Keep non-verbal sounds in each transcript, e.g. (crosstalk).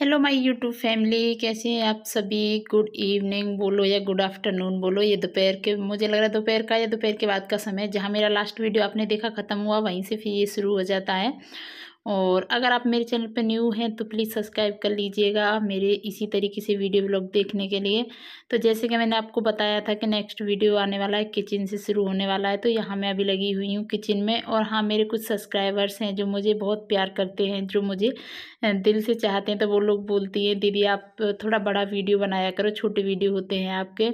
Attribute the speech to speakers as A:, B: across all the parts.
A: Hello my YouTube family कैसे हैं आप सभी गुड इवनिंग बोलो या गुड आफ्टरनून बोलो ये दोपहर के मुझे लग रहा है दोपहर का या दोपहर के बाद का समय जहाँ मेरा लास्ट वीडियो आपने देखा ख़त्म हुआ वहीं से फिर ये शुरू हो जाता है और अगर आप मेरे चैनल पर न्यू हैं तो प्लीज़ सब्सक्राइब कर लीजिएगा मेरे इसी तरीके से वीडियो ब्लॉग देखने के लिए तो जैसे कि मैंने आपको बताया था कि नेक्स्ट वीडियो आने वाला है किचन से शुरू होने वाला है तो यहाँ मैं अभी लगी हुई हूँ किचन में और हाँ मेरे कुछ सब्सक्राइबर्स हैं जो मुझे बहुत प्यार करते हैं जो मुझे दिल से चाहते हैं तो वो लोग बोलती हैं दीदी आप थोड़ा बड़ा वीडियो बनाया करो छोटे वीडियो होते हैं आपके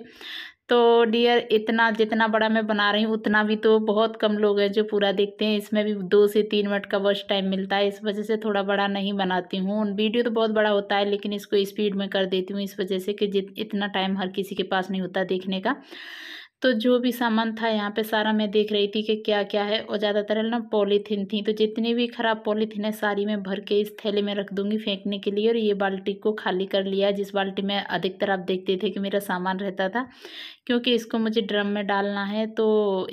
A: तो डियर इतना जितना बड़ा मैं बना रही हूँ उतना भी तो बहुत कम लोग हैं जो पूरा देखते हैं इसमें भी दो से तीन मिनट का बस टाइम मिलता है इस वजह से थोड़ा बड़ा नहीं बनाती हूँ वीडियो तो बहुत बड़ा होता है लेकिन इसको स्पीड में कर देती हूँ इस वजह से कि जित इतना टाइम हर किसी के पास नहीं होता देखने का तो जो भी सामान था यहाँ पे सारा मैं देख रही थी कि क्या क्या है और ज़्यादातर है ना पॉलीथीन थी तो जितनी भी ख़राब पॉलीथीन है सारी मैं भर के इस थैले में रख दूँगी फेंकने के लिए और ये बाल्टी को खाली कर लिया जिस बाल्टी में अधिकतर आप देखते थे कि मेरा सामान रहता था क्योंकि इसको मुझे ड्रम में डालना है तो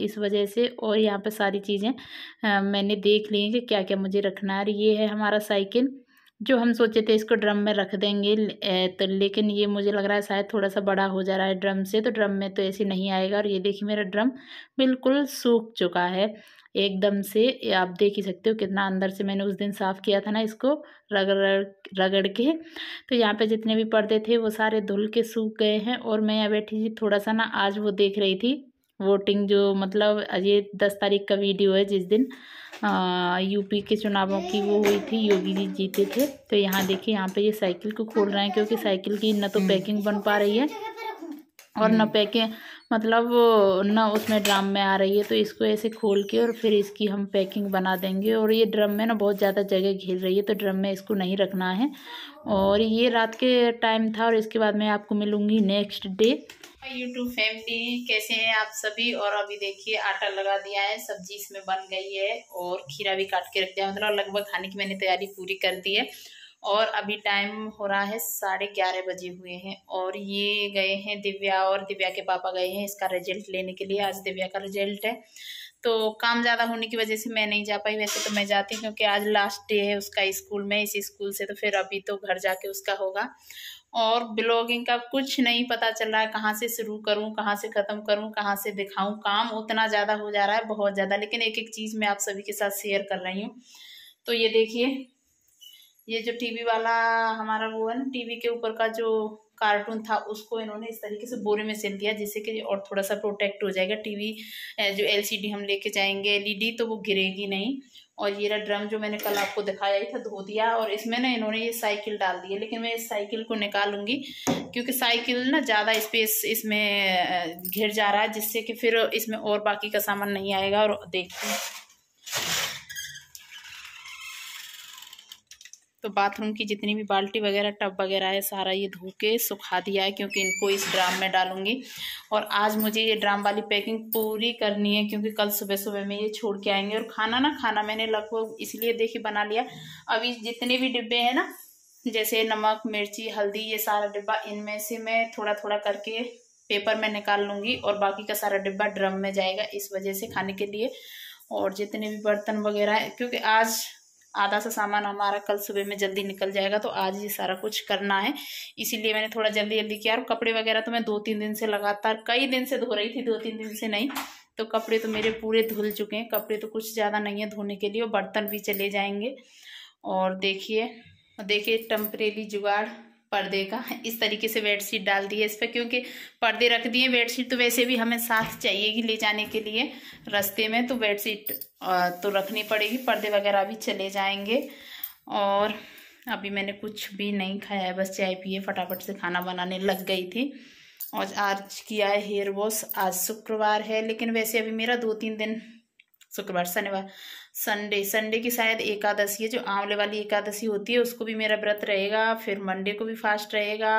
A: इस वजह से और यहाँ पर सारी चीज़ें मैंने देख ली हैं कि क्या क्या मुझे रखना है और ये है हमारा साइकिल जो हम सोचे थे इसको ड्रम में रख देंगे तो लेकिन ये मुझे लग रहा है शायद थोड़ा सा बड़ा हो जा रहा है ड्रम से तो ड्रम में तो ऐसे नहीं आएगा और ये देखिए मेरा ड्रम बिल्कुल सूख चुका है एकदम से आप देख ही सकते हो कितना अंदर से मैंने उस दिन साफ़ किया था ना इसको रगड़ रगड़ के तो यहाँ पे जितने भी पर्दे थे वो सारे धुल के सूख गए हैं और मैं यहाँ बैठी थी थोड़ा सा ना आज वो देख रही थी वोटिंग जो मतलब ये दस तारीख का वीडियो है जिस दिन यूपी के चुनावों की वो हुई थी योगी जी जीते थे तो यहाँ देखिए यहाँ पे ये साइकिल को खोल रहे हैं क्योंकि साइकिल की न तो पैकिंग हम्म। बन पा रही है और न पैकिंग हम्म। मतलब ना उसमें ड्रम में आ रही है तो इसको ऐसे खोल के और फिर इसकी हम पैकिंग बना देंगे और ये ड्रम में ना बहुत ज़्यादा जगह घेर रही है तो ड्रम में इसको नहीं रखना है और ये रात के टाइम था और इसके बाद मैं आपको मिलूँगी नेक्स्ट डे यूट्यूब फैमिली कैसे हैं आप सभी और अभी देखिए आटा लगा दिया है सब्जी इसमें बन गई है और खीरा भी काट के रख दिया मतलब लगभग खाने की मैंने तैयारी पूरी कर दी है और अभी टाइम हो रहा है साढ़े ग्यारह बजे हुए हैं और ये गए हैं दिव्या और दिव्या के पापा गए हैं इसका रिजल्ट लेने के लिए आज दिव्या का रिजल्ट है तो काम ज़्यादा होने की वजह से मैं नहीं जा पाई वैसे तो मैं जाती हूँ क्योंकि आज लास्ट डे है उसका स्कूल में इस स्कूल से तो फिर अभी तो घर जाके उसका होगा और ब्लॉगिंग का कुछ नहीं पता चल रहा है कहाँ से शुरू करूँ कहाँ से ख़त्म करूँ कहाँ से दिखाऊँ काम उतना ज़्यादा हो जा रहा है बहुत ज़्यादा लेकिन एक एक चीज़ मैं आप सभी के साथ शेयर कर रही हूँ तो ये देखिए ये जो टीवी वाला हमारा वो है ना टीवी के ऊपर का जो कार्टून था उसको इन्होंने इस तरीके से बोरे में सेल दिया जिससे कि और थोड़ा सा प्रोटेक्ट हो जाएगा टीवी जो एलसीडी हम लेके जाएंगे एलईडी e तो वो गिरेगी नहीं और ये रहा ड्रम जो मैंने कल आपको दिखाया ही था धो दिया और इसमें ना इन्होंने ये साइकिल डाल दी है लेकिन मैं इस साइकिल को निकालूंगी क्योंकि साइकिल ना ज़्यादा स्पेस इसमें घिर जा रहा है जिससे कि फिर इसमें और बाकी का सामान नहीं आएगा और देखते हैं तो बाथरूम की जितनी भी बाल्टी वगैरह टब वगैरह है सारा ये धो के सुखा दिया है क्योंकि इनको इस ड्राम में डालूंगी और आज मुझे ये ड्राम वाली पैकिंग पूरी करनी है क्योंकि कल सुबह सुबह में ये छोड़ के आएंगे और खाना ना खाना मैंने लगभग इसलिए देखिए बना लिया अभी जितने भी डिब्बे हैं ना जैसे नमक मिर्ची हल्दी ये सारा डिब्बा इनमें से मैं थोड़ा थोड़ा करके पेपर में निकाल लूँगी और बाकी का सारा डिब्बा ड्रम में जाएगा इस वजह से खाने के लिए और जितने भी बर्तन वगैरह है क्योंकि आज आधा सा सामान हमारा कल सुबह में जल्दी निकल जाएगा तो आज ही सारा कुछ करना है इसीलिए मैंने थोड़ा जल्दी जल्दी किया और कपड़े वगैरह तो मैं दो तीन दिन से लगातार कई दिन से धो रही थी दो तीन दिन से नहीं तो कपड़े तो मेरे पूरे धुल चुके हैं कपड़े तो कुछ ज़्यादा नहीं है धोने के लिए और बर्तन भी चले जाएंगे और देखिए देखिए टम्परेली जुगाड़ पर्दे का इस तरीके से बेडशीट डाल दी है इस पर क्योंकि पर्दे रख दिए बेडशीट तो वैसे भी हमें साथ चाहिएगी ले जाने के लिए रास्ते में तो बेडशीट तो रखनी पड़ेगी पर्दे वगैरह भी चले जाएंगे और अभी मैंने कुछ भी नहीं खाया है बस चाय पिए फटाफट से खाना बनाने लग गई थी और आज किया है हेयर वॉश आज शुक्रवार है लेकिन वैसे अभी मेरा दो तीन दिन शुक्रवार शनिवार संडे संडे की शायद एकादशी है जो आंवले वाली एकादशी होती है उसको भी मेरा व्रत रहेगा फिर मंडे को भी फास्ट रहेगा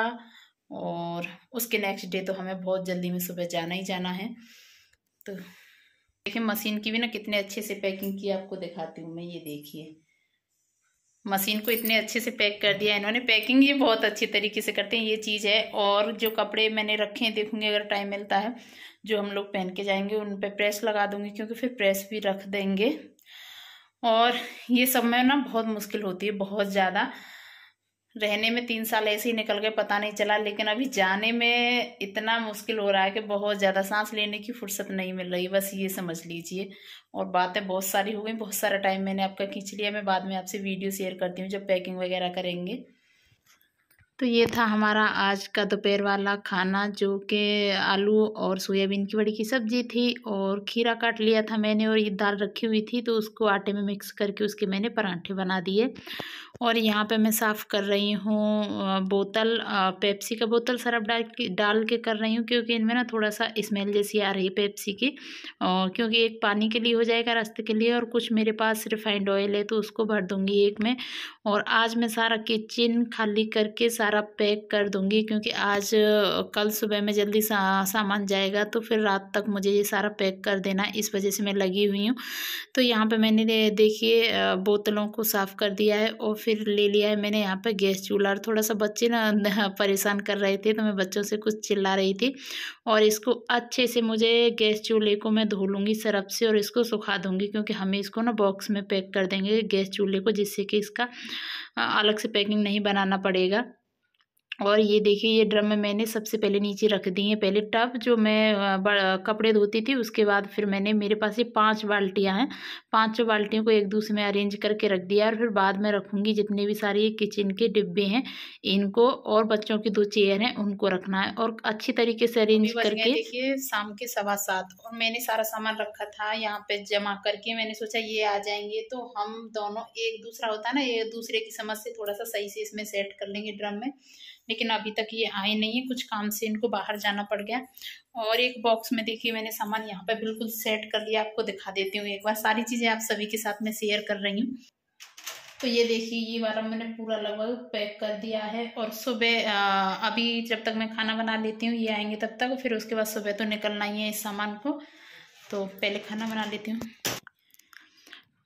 A: और उसके नेक्स्ट डे तो हमें बहुत जल्दी में सुबह जाना ही जाना है तो देखिए मशीन की भी ना कितने अच्छे से पैकिंग की आपको दिखाती हूँ मैं ये देखिए मशीन को इतने अच्छे से पैक कर दिया इन्होंने पैकिंग ये बहुत अच्छी तरीके से करते हैं ये चीज़ है और जो कपड़े मैंने रखे हैं देखूंगी अगर टाइम मिलता है जो हम लोग पहन के जाएंगे उन पर प्रेस लगा दूंगी क्योंकि फिर प्रेस भी रख देंगे और ये सब में ना बहुत मुश्किल होती है बहुत ज़्यादा रहने में तीन साल ऐसे ही निकल गए पता नहीं चला लेकिन अभी जाने में इतना मुश्किल हो रहा है कि बहुत ज़्यादा सांस लेने की फुर्सत नहीं मिल रही बस ये समझ लीजिए और बातें बहुत सारी हो गई बहुत सारा टाइम मैंने आपका खींच लिया मैं बाद में आपसे वीडियो शेयर करती हूँ जब पैकिंग वगैरह करेंगे तो ये था हमारा आज का दोपहर वाला खाना जो कि आलू और सोयाबीन की बड़ी की सब्जी थी और खीरा काट लिया था मैंने और ये दाल रखी हुई थी तो उसको आटे में मिक्स करके उसके मैंने परांठे बना दिए और यहाँ पे मैं साफ़ कर रही हूँ बोतल पेप्सी का बोतल सरफ डाल के डाल के कर रही हूँ क्योंकि इनमें ना थोड़ा सा स्मेल जैसी आ रही है पेप्सी की और क्योंकि एक पानी के लिए हो जाएगा रास्ते के लिए और कुछ मेरे पास रिफाइंड ऑयल है तो उसको भर दूँगी एक में और आज मैं सारा किचन खाली करके सारा सारा पैक कर दूंगी क्योंकि आज कल सुबह में जल्दी सा सामान जाएगा तो फिर रात तक मुझे ये सारा पैक कर देना इस वजह से मैं लगी हुई हूँ तो यहाँ पे मैंने देखिए बोतलों को साफ़ कर दिया है और फिर ले लिया है मैंने यहाँ पे गैस चूल्हा और थोड़ा सा बच्चे ना परेशान कर रहे थे तो मैं बच्चों से कुछ चिल्ला रही थी और इसको अच्छे से मुझे गैस चूल्हे को मैं धो लूँगी सरफ से और इसको सुखा दूँगी क्योंकि हमें इसको ना बॉक्स में पैक कर देंगे गैस चूल्हे को जिससे कि इसका अलग से पैकिंग नहीं बनाना पड़ेगा और ये देखिए ये ड्रम में मैंने सबसे पहले नीचे रख दी है पहले टब जो मैं कपड़े धोती थी उसके बाद फिर मैंने मेरे पास ये पांच बाल्टियां हैं पांचों बाल्टियों को एक दूसरे में अरेंज करके रख दिया और फिर बाद में रखूँगी जितने भी सारे किचन के डिब्बे हैं इनको और बच्चों की दो चेयर हैं उनको रखना है और अच्छी तरीके से अरेंज करके देखिए शाम के सवा सात और मैंने सारा सामान रखा था यहाँ पे जमा करके मैंने सोचा ये आ जाएंगे तो हम दोनों एक दूसरा होता है ना एक दूसरे की समझ से थोड़ा सा सही से इसमें सेट कर लेंगे ड्रम में लेकिन अभी तक ये आए नहीं है कुछ काम से इनको बाहर जाना पड़ गया और एक बॉक्स में देखिए मैंने सामान यहाँ पर बिल्कुल सेट कर लिया आपको दिखा देती हूँ एक बार सारी चीज़ें आप सभी के साथ में शेयर कर रही हूँ तो ये देखिए ये वाला मैंने पूरा लगभग पैक कर दिया है और सुबह अभी जब तक मैं खाना बना लेती हूँ ये आएंगे तब तक फिर उसके बाद सुबह तो निकलना ही है इस सामान को तो पहले खाना बना लेती हूँ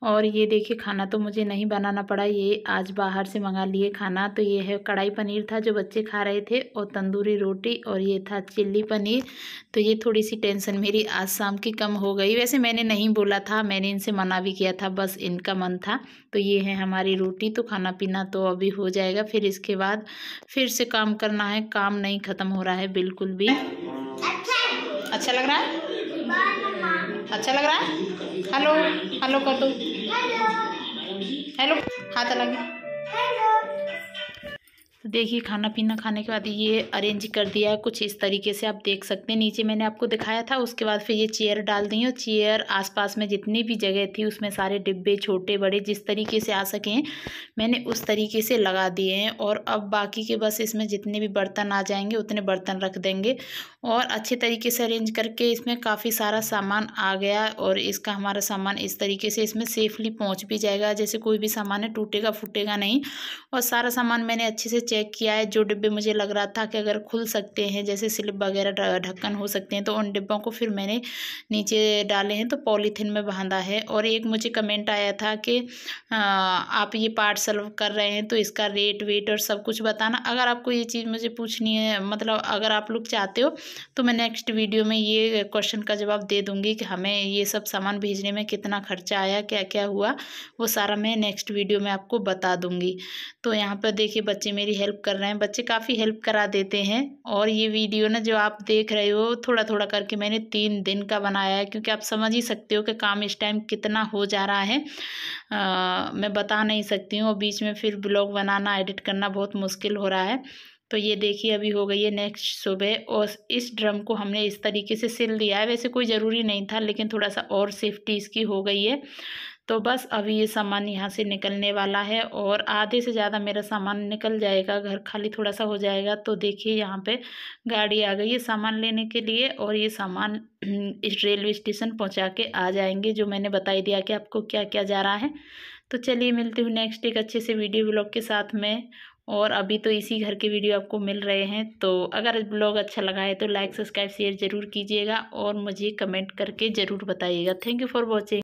A: और ये देखिए खाना तो मुझे नहीं बनाना पड़ा ये आज बाहर से मंगा लिए खाना तो ये है कढ़ाई पनीर था जो बच्चे खा रहे थे और तंदूरी रोटी और ये था चिल्ली पनीर तो ये थोड़ी सी टेंशन मेरी आज शाम की कम हो गई वैसे मैंने नहीं बोला था मैंने इनसे मना भी किया था बस इनका मन था तो ये है हमारी रोटी तो खाना पीना तो अभी हो जाएगा फिर इसके बाद फिर से काम करना है काम नहीं ख़त्म हो रहा है बिल्कुल भी अच्छा, अच्छा लग रहा है अच्छा लग रहा है हेलो हेलो कर दो हेलो हाथ अलग तो देखिए खाना पीना खाने के बाद ये अरेंज कर दिया है कुछ इस तरीके से आप देख सकते हैं नीचे मैंने आपको दिखाया था उसके बाद फिर ये चेयर डाल दी और चेयर आसपास में जितनी भी जगह थी उसमें सारे डिब्बे छोटे बड़े जिस तरीके से आ सके हैं मैंने उस तरीके से लगा दिए हैं और अब बाकी के बस इसमें जितने भी बर्तन आ जाएंगे उतने बर्तन रख देंगे और अच्छे तरीके से अरेंज करके इसमें काफ़ी सारा सामान आ गया और इसका हमारा सामान इस तरीके से इसमें सेफली पहुंच भी जाएगा जैसे कोई भी सामान है टूटेगा फूटेगा नहीं और सारा सामान मैंने अच्छे से चेक किया है जो डिब्बे मुझे लग रहा था कि अगर खुल सकते हैं जैसे स्लिप वगैरह ढक्कन हो सकते हैं तो उन डिब्बों को फिर मैंने नीचे डाले हैं तो पॉलीथीन में बांधा है और एक मुझे कमेंट आया था कि आप ये पार्सल कर रहे हैं तो इसका रेट वेट और सब कुछ बताना अगर आपको ये चीज़ मुझे पूछनी है मतलब अगर आप लोग चाहते हो तो मैं नेक्स्ट वीडियो में ये क्वेश्चन का जवाब दे दूँगी कि हमें ये सब सामान भेजने में कितना खर्चा आया क्या क्या हुआ वो सारा मैं नेक्स्ट वीडियो में आपको बता दूँगी तो यहाँ पर देखिए बच्चे मेरी हेल्प कर रहे हैं बच्चे काफ़ी हेल्प करा देते हैं और ये वीडियो ना जो आप देख रहे हो थोड़ा थोड़ा करके मैंने तीन दिन का बनाया है क्योंकि आप समझ ही सकते हो कि काम इस टाइम कितना हो जा रहा है आ, मैं बता नहीं सकती हूँ और बीच में फिर ब्लॉग बनाना एडिट करना बहुत मुश्किल हो रहा है तो ये देखिए अभी हो गई है नेक्स्ट सुबह और इस ड्रम को हमने इस तरीके से सिल दिया है वैसे कोई ज़रूरी नहीं था लेकिन थोड़ा सा और सेफ्टी इसकी हो गई है तो बस अभी ये सामान यहाँ से निकलने वाला है और आधे से ज़्यादा मेरा सामान निकल जाएगा घर खाली थोड़ा सा हो जाएगा तो देखिए यहाँ पे गाड़ी आ गई है सामान लेने के लिए और ये सामान (clears throat) इस रेलवे स्टेशन पहुँचा के आ जाएंगे जो मैंने बताई दिया कि आपको क्या क्या जा रहा है तो चलिए मिलती हूँ नेक्स्ट एक अच्छे से वीडियो ब्लॉग के साथ में और अभी तो इसी घर के वीडियो आपको मिल रहे हैं तो अगर ब्लॉग अच्छा लगा है तो लाइक सब्सक्राइब शेयर ज़रूर कीजिएगा और मुझे कमेंट करके ज़रूर बताइएगा थैंक यू फॉर वॉचिंग